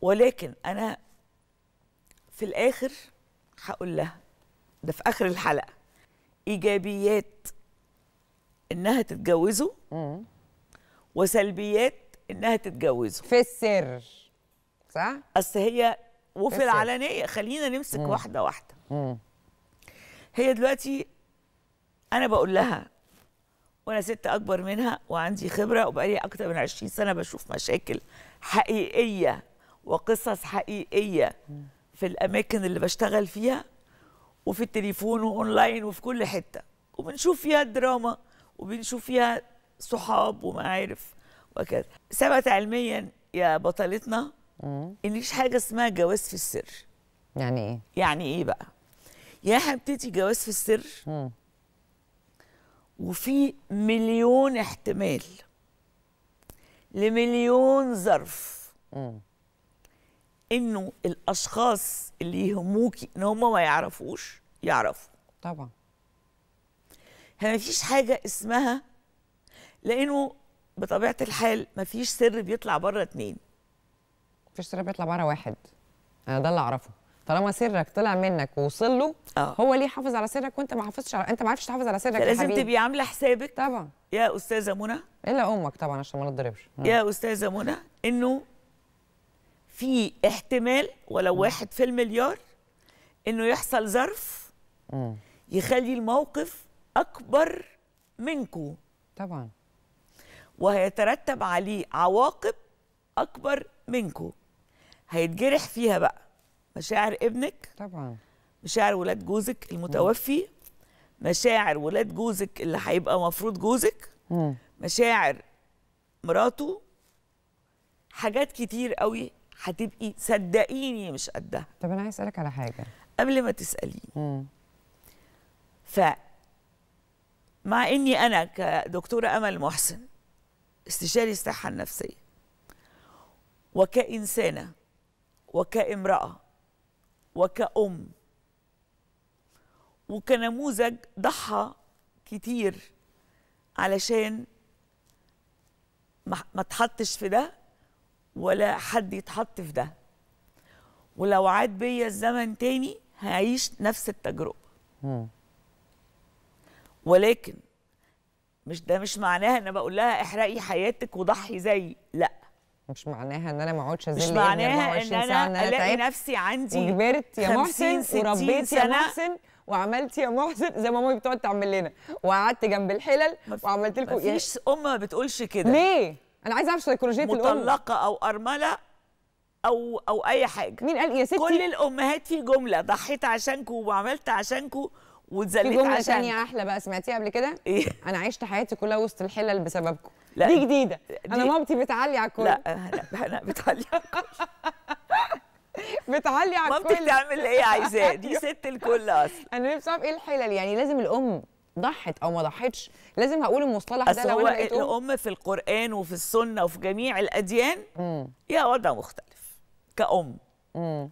ولكن انا في الاخر هقول لها ده في اخر الحلقه ايجابيات انها تتجوزه وسلبيات انها تتجوزه في السر صح اصل هي وفي العلنيه خلينا نمسك مم. واحده واحده مم. هي دلوقتي انا بقول لها وانا ست اكبر منها وعندي خبره وبقالي اكتر من 20 سنه بشوف مشاكل حقيقيه وقصص حقيقيه في الاماكن اللي بشتغل فيها وفي التليفون واونلاين وفي كل حته وبنشوف فيها الدراما وبنشوف فيها صحاب ومعارف وكذا ثبت علميا يا بطلتنا ان مش حاجه اسمها جواز في السر يعني ايه يعني ايه بقى يا حبيبتي جواز في السر وفي مليون احتمال لمليون ظرف مم. انه الاشخاص اللي يهموكي ان هم ما يعرفوش يعرفوا طبعا ما فيش حاجه اسمها لانه بطبيعه الحال ما فيش سر بيطلع بره اتنين مفيش سر بيطلع بره واحد انا ده اللي اعرفه طالما سرك طلع منك ووصل له آه. هو ليه حافظ على سرك وانت ما حافظش على انت ما عرفتش تحافظ على سرك يا لازم تبقي عامله حسابك طبعا يا استاذه منى الا امك طبعا عشان ما نتضربش يا استاذه منى انه في احتمال ولو واحد في المليار انه يحصل ظرف يخلي الموقف اكبر منكو طبعا وهيترتب عليه عواقب اكبر منكو هيتجرح فيها بقى مشاعر ابنك طبعا مشاعر ولاد جوزك المتوفي مشاعر ولاد جوزك اللي هيبقى مفروض جوزك مشاعر مراته حاجات كتير قوي هتبقي صدقيني مش قدها طب انا عايز اسالك على حاجه قبل ما تساليني ف مع اني انا كدكتوره امل محسن استشاري الصحه النفسيه وكانسانه وكامراه وكأم وكنموذج ضحى كتير علشان ما اتحطش في ده ولا حد يتحط في ده ولو عاد بيا الزمن تاني هعيش نفس التجربه ولكن مش ده مش معناها ان انا بقول لها احرقي حياتك وضحي زيي لا مش معناها ان انا ما اقعدش ازل مش معناها ان انا الاقي نفسي عندي وكبرت يا محسن وربيت يا محسن وعملت يا محسن زي ما مامي بتقعد تعمل لنا وقعدت جنب الحلل وعملت لكم ايه؟ مفيش ام ما بتقولش كده ليه انا عايزه اعرف سيكولوجيه الام مطلقه او ارمله او او اي حاجه مين قال يا ستي كل الامهات في جمله ضحيت عشانكم وعملت عشانكم واتذلت عشانكم في جمله ثانيه احلى بقى سمعتيها قبل كده إيه؟ انا عشت حياتي كلها وسط الحلل بسببكم لا دي جديده دي... انا مامتي بتعلي على الكل لا لا انا بتعلي على الكل بتعلي على الكل مامتي بتعمل اللي هي عايزاه دي ست الكل اصلا انا نفسي اعرف ايه الحلل يعني لازم الام ضحت او ما ضحتش لازم هقول المصطلح ده لو انا الام في القران وفي السنه وفي جميع الاديان يا وضع مختلف كأم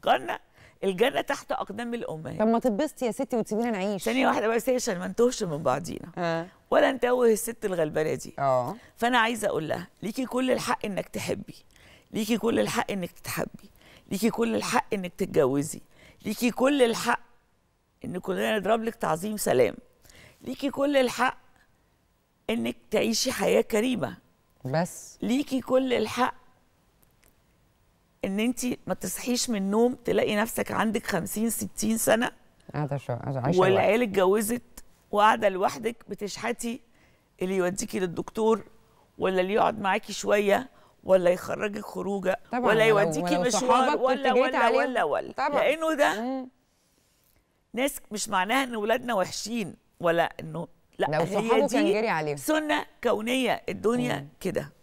قلنا الجنه تحت اقدام الامهات طب ما تتبسطي يا ستي وتسيبينا نعيش ثانيه واحده بس عشان ما نتوهش من بعضينا آه. ولا نتوه الست الغلبانه دي اه فانا عايزه اقول لها ليكي كل الحق انك تحبي ليكي كل الحق انك تتحبي ليكي كل الحق انك تتجوزي ليكي كل الحق ان كلنا نضرب لك تعظيم سلام ليكي كل الحق انك تعيشي حياه كريمه بس ليكي كل الحق ان انت ما تصحيش من النوم تلاقي نفسك عندك 50 60 سنه قاعده والعيال اتجوزت وقاعده لوحدك بتشحتي اللي يوديكي للدكتور ولا اللي يقعد معاكي شويه ولا يخرجك خروجه ولا يوديكي مشوار ولا ولا ولا ولا, ولا. لانه ده مم. ناس مش معناها ان ولادنا وحشين ولا انه لا لو صحابه عليه سنه كونيه الدنيا كده